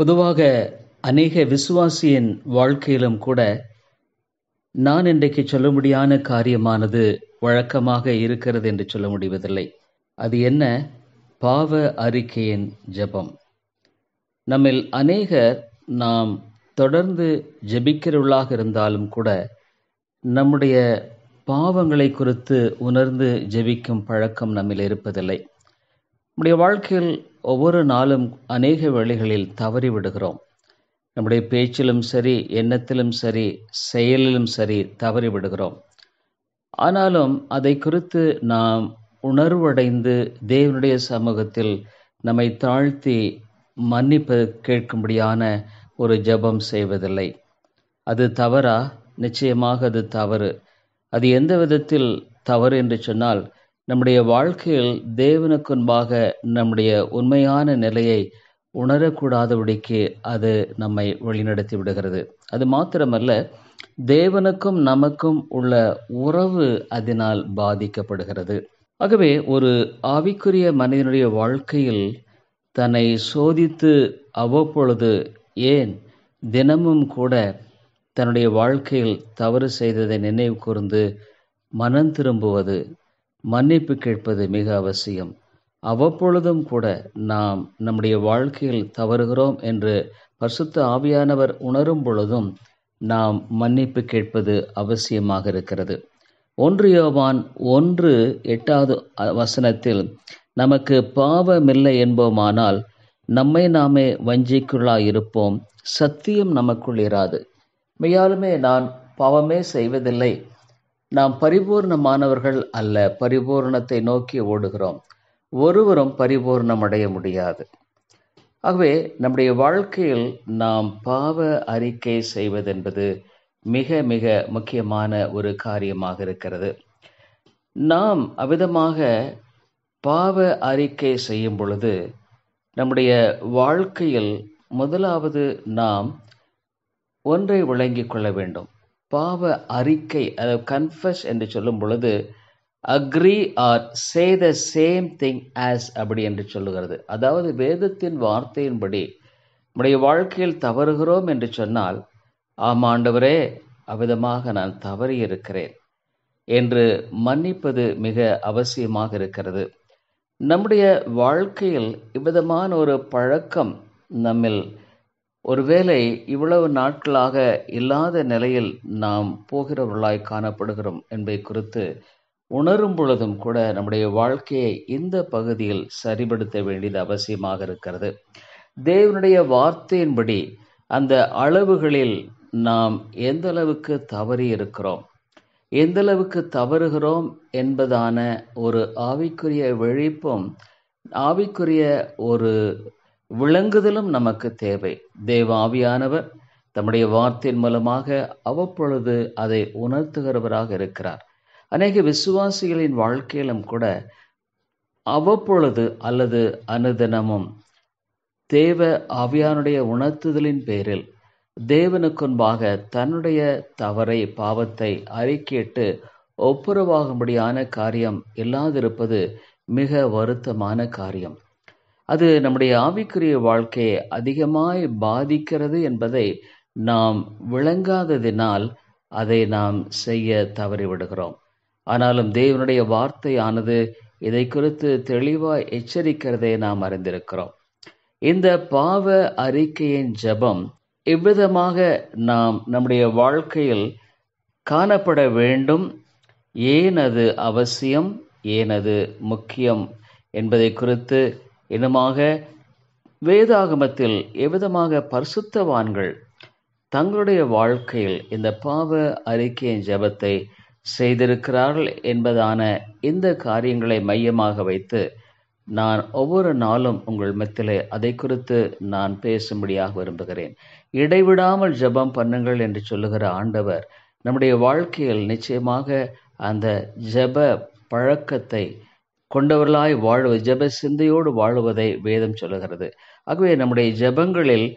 பொதுவாக அநேக விசுவாசியின் வாழ்க்கையிலும் கூட நான் இன்றைக்கு சொல்ல முடியான காரியமானது வழக்கமாக இருக்கிறது என்று சொல்ல முடிவதில்லை அது என்ன பாவ அறிக்கையின் ஜபம் நம்மில் அநேகர் நாம் தொடர்ந்து ஜபிக்கிறவர்களாக இருந்தாலும் கூட நம்முடைய பாவங்களை குறித்து உணர்ந்து ஜெபிக்கும் பழக்கம் நம்மில் இருப்பதில்லை நம்முடைய வாழ்க்கையில் ஒவ்வொரு நாளும் அநேக வேளைகளில் தவறி விடுகிறோம் நம்முடைய பேச்சிலும் சரி எண்ணத்திலும் சரி செயலிலும் சரி தவறி விடுகிறோம் ஆனாலும் அதை குறித்து நாம் உணர்வடைந்து தேவனுடைய சமூகத்தில் நம்மை தாழ்த்தி மன்னிப்பு கேட்கும்படியான ஒரு ஜபம் செய்வதில்லை அது தவறா நிச்சயமாக அது தவறு அது எந்த விதத்தில் தவறு என்று சொன்னால் நம்முடைய வாழ்க்கையில் தேவனுக்கு முன்பாக நம்முடைய உண்மையான நிலையை உணரக்கூடாதபடிக்கு அது நம்மை வழிநடத்தி விடுகிறது அது மாத்திரமல்ல தேவனுக்கும் நமக்கும் உள்ள உறவு அதனால் பாதிக்கப்படுகிறது ஆகவே ஒரு ஆவிக்குரிய மனிதனுடைய வாழ்க்கையில் தன்னை சோதித்து அவ்வப்பொழுது ஏன் தினமும் கூட தன்னுடைய வாழ்க்கையில் தவறு செய்ததை நினைவு கூர்ந்து மனம் திரும்புவது மன்னிப்பு கேட்பது மிக அவசியம் அவ்வப்பொழுதும் கூட நாம் நம்முடைய வாழ்க்கையில் தவறுகிறோம் என்று பரிசுத்த ஆவியானவர் உணரும் பொழுதும் நாம் மன்னிப்பு கேட்பது அவசியமாக இருக்கிறது ஒன்று யோவான் ஒன்று எட்டாவது வசனத்தில் நமக்கு பாவமில்லை என்போமானால் நம்மை நாமே இருப்போம் சத்தியம் நமக்குள் இராது மெய்யாலுமே நான் பாவமே செய்வதில்லை நாம் பரிபூர்ணமானவர்கள் அல்ல பரிபூர்ணத்தை நோக்கி ஓடுகிறோம் ஒருவரும் பரிபூர்ணம் அடைய முடியாது ஆகவே நம்முடைய வாழ்க்கையில் நாம் பாவ அறிக்கை செய்வதென்பது மிக மிக முக்கியமான ஒரு காரியமாக இருக்கிறது நாம் அவ்விதமாக பாவ அறிக்கை செய்யும் பொழுது நம்முடைய வாழ்க்கையில் முதலாவது நாம் ஒன்றை விளங்கிக் கொள்ள வேண்டும் பாவ அறிக்கை அதாவது கன்ஃபஸ் என்று சொல்லும் பொழுது agree are say the same thing as அப்படி என்று சொல்லுகிறது அதாவது வேதத்தின் வார்த்தையின்படி நம்முடைய வாழ்க்கையில் தவறுகிறோம் என்று சொன்னால் ஆம் ஆண்டவரே அவ்விதமாக நான் தவறி இருக்கிறேன் என்று மன்னிப்பது மிக அவசியமாக இருக்கிறது நம்முடைய வாழ்க்கையில் இவ்விதமான ஒரு பழக்கம் நம்மில் ஒருவேளை இவ்வளவு நாட்களாக இல்லாத நிலையில் நாம் போகிறவர்களாய் காணப்படுகிறோம் என்பதை குறித்து உணரும் பொழுதும் கூட நம்முடைய வாழ்க்கையை இந்த பகுதியில் சரிபடுத்த வேண்டியது அவசியமாக இருக்கிறது தேவனுடைய வார்த்தையின்படி அந்த அளவுகளில் நாம் எந்த அளவுக்கு தவறி இருக்கிறோம் எந்த அளவுக்கு தவறுகிறோம் என்பதான ஒரு ஆவிக்குரிய விழிப்பும் ஆவிக்குரிய ஒரு விளங்குதலும் நமக்கு தேவை தேவ ஆவியானவர் தம்முடைய வார்த்தையின் மூலமாக அவ்வப்பொழுது அதை உணர்த்துகிறவராக இருக்கிறார் அநேக விசுவாசிகளின் வாழ்க்கையிலும் கூட அவ்வப்பொழுது அல்லது அனுதினமும் தேவ ஆவியானுடைய உணர்த்துதலின் பேரில் தேவனுக்குன்பாக தன்னுடைய தவறை பாவத்தை அறிக்கேட்டு ஒப்புரவாகும்படியான காரியம் இல்லாதிருப்பது மிக வருத்தமான காரியம் அது நம்முடைய ஆவிக்குரிய வாழ்க்கையை அதிகமாய் பாதிக்கிறது என்பதை நாம் விளங்காததினால் அதை நாம் செய்ய தவறிவிடுகிறோம் ஆனாலும் தேவனுடைய வார்த்தையானது இதை குறித்து தெளிவாய் எச்சரிக்கிறதை நாம் அறிந்திருக்கிறோம் இந்த பாவ அறிக்கையின் ஜபம் இவ்விதமாக நாம் நம்முடைய வாழ்க்கையில் காணப்பட வேண்டும் ஏன் அது அவசியம் ஏன் அது முக்கியம் என்பதை குறித்து இன்னமாக வேதாகமத்தில் எவ்விதமாக பரிசுத்தவான்கள் தங்களுடைய வாழ்க்கையில் இந்த பாவ அறிக்கையின் ஜபத்தை செய்திருக்கிறார்கள் என்பதான இந்த காரியங்களை மையமாக வைத்து நான் ஒவ்வொரு நாளும் உங்கள் மத்திலே அதை குறித்து நான் பேசும்படியாக விரும்புகிறேன் இடைவிடாமல் ஜபம் பண்ணுங்கள் என்று சொல்லுகிற ஆண்டவர் நம்முடைய வாழ்க்கையில் நிச்சயமாக அந்த ஜப பழக்கத்தை கொண்டவர்களாய் வாழ்வு ஜெப சிந்தையோடு வாழுவதை வேதம் சொல்லுகிறது ஆகவே நம்முடைய ஜெபங்களில்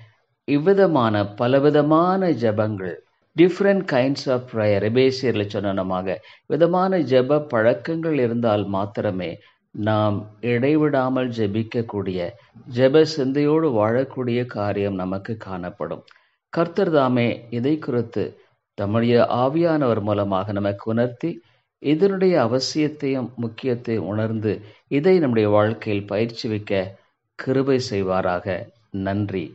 இவ்விதமான பலவிதமான ஜெபங்கள் டிஃப்ரெண்ட் கைண்ட்ஸ் ஆஃப் ப்ரேயர் எபேசியரில் சொன்னமாக விதமான ஜெப பழக்கங்கள் இருந்தால் மாத்திரமே நாம் இடைவிடாமல் ஜெபிக்கக்கூடிய ஜெப சிந்தையோடு வாழக்கூடிய காரியம் நமக்கு காணப்படும் கர்த்தர் தாமே இதை குறித்து தம்முடைய ஆவியானவர் மூலமாக நமக்கு உணர்த்தி இதனுடைய அவசியத்தையும் முக்கியத்தையும் உணர்ந்து இதை நம்முடைய வாழ்க்கையில் பயிற்சி வைக்க கிருபை செய்வாராக நன்றி